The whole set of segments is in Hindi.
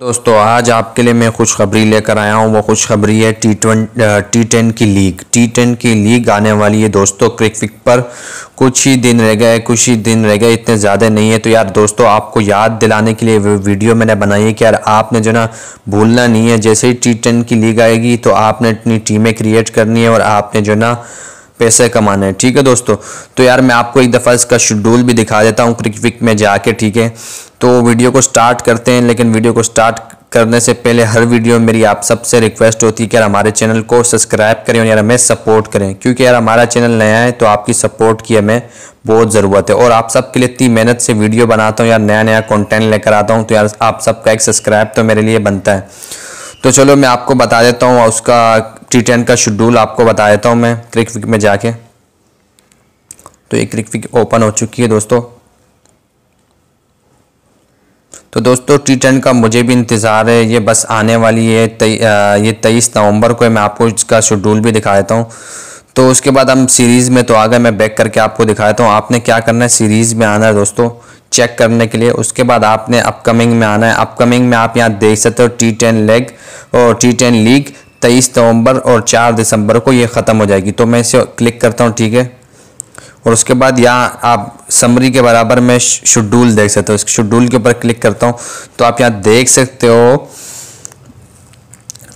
दोस्तों आज आपके लिए मैं खुशखबरी लेकर आया हूँ वो खुशखबरी है टी ट्वेंटी टी टेन की लीग टी टेन की लीग आने वाली है दोस्तों क्रिकविक पर कुछ ही दिन रह गए कुछ ही दिन रह गए इतने ज़्यादा नहीं है तो यार दोस्तों आपको याद दिलाने के लिए वीडियो मैंने बनाई है कि यार आपने जो ना भूलना नहीं है जैसे ही टी टेन की लीग आएगी तो आपने अपनी टीमें क्रिएट करनी है और आपने जो ना पैसे कमाने हैं ठीक है दोस्तों तो यार मैं आपको एक दफ़ा इसका शेड्यूल भी दिखा देता हूँ क्रिकविक में जाके ठीक है तो वीडियो को स्टार्ट करते हैं लेकिन वीडियो को स्टार्ट करने से पहले हर वीडियो में मेरी आप सबसे रिक्वेस्ट होती है कि यार हमारे चैनल को सब्सक्राइब करें और यार हमें सपोर्ट करें क्योंकि यार हमारा चैनल नया है तो आपकी सपोर्ट की हमें बहुत ज़रूरत है और आप सबके लिए इतनी मेहनत से वीडियो बनाता हूँ यार नया नया कंटेंट लेकर आता हूँ तो यार आप सबका एक सब्सक्राइब तो मेरे लिए बनता है तो चलो मैं आपको बता देता हूँ उसका टी टेन का शेड्यूल आपको बता देता हूँ मैं विक में जाके तो ये विक ओपन हो चुकी है दोस्तों तो दोस्तों टी टेन का मुझे भी इंतज़ार है ये बस आने वाली है आ, ये तेईस नवंबर को है मैं आपको इसका शेड्यूल भी दिखा देता हूँ तो उसके बाद हम सीरीज़ में तो आ गए मैं बैक करके आपको दिखा देता हूँ आपने क्या करना है सीरीज़ में आना है दोस्तों चेक करने के लिए उसके बाद आपने अपकमिंग में आना है अपकमिंग में आप यहाँ देख सकते हो टी टेन लेग और टी टेन लीग तेईस नवंबर और चार दिसंबर को ये ख़त्म हो जाएगी तो मैं इसे क्लिक करता हूँ ठीक है और उसके बाद यहाँ आप समरी के बराबर में शेड्यूल देख सकते हो इस शेड्यूल के ऊपर क्लिक करता हूँ तो आप यहाँ देख सकते हो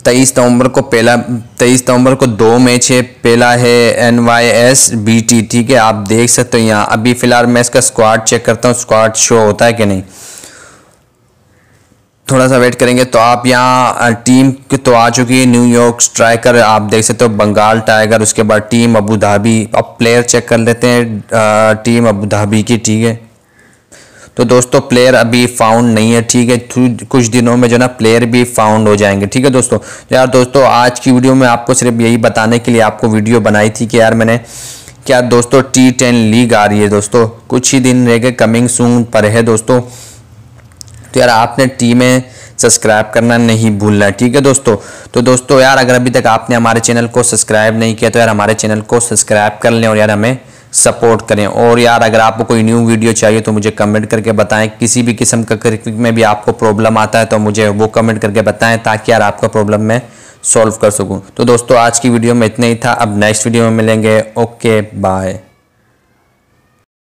तेईस नवंबर को पहला तेईस नवंबर को दो मैच है पहला है N Y S B T ठीक है आप देख सकते हो यहाँ अभी फ़िलहाल मैं इसका स्क्वाड चेक करता हूँ स्क्वाड शो होता है कि नहीं थोड़ा सा वेट करेंगे तो आप यहाँ टीम तो आ चुकी है न्यूयॉर्क स्ट्राइकर आप देख सकते हो तो बंगाल टाइगर उसके बाद टीम अबू धाबी अब प्लेयर चेक कर लेते हैं टीम अबू धाबी की ठीक है तो दोस्तों प्लेयर अभी फाउंड नहीं है ठीक है कुछ दिनों में जो ना प्लेयर भी फाउंड हो जाएंगे ठीक है दोस्तों तो यार दोस्तों आज की वीडियो में आपको सिर्फ यही बताने के लिए आपको वीडियो बनाई थी कि यार मैंने क्या दोस्तों टी टेन लीग आ रही है दोस्तों कुछ ही दिन रह गए कमिंग सून पर है दोस्तों तो यार आपने टी में सब्सक्राइब करना नहीं भूलना ठीक है दोस्तों तो दोस्तों यार अगर अभी तक आपने हमारे चैनल को सब्सक्राइब नहीं किया तो यार हमारे चैनल को सब्सक्राइब कर लें और यार हमें सपोर्ट करें और यार अगर आपको कोई न्यू वीडियो चाहिए तो मुझे कमेंट करके बताएं किसी भी किस्म का क्रिकेट में भी आपको प्रॉब्लम आता है तो मुझे वो कमेंट करके बताएं ताकि यार आपका प्रॉब्लम मैं सॉल्व कर सकूं तो दोस्तों आज की वीडियो में इतना ही था अब नेक्स्ट वीडियो में मिलेंगे ओके बाय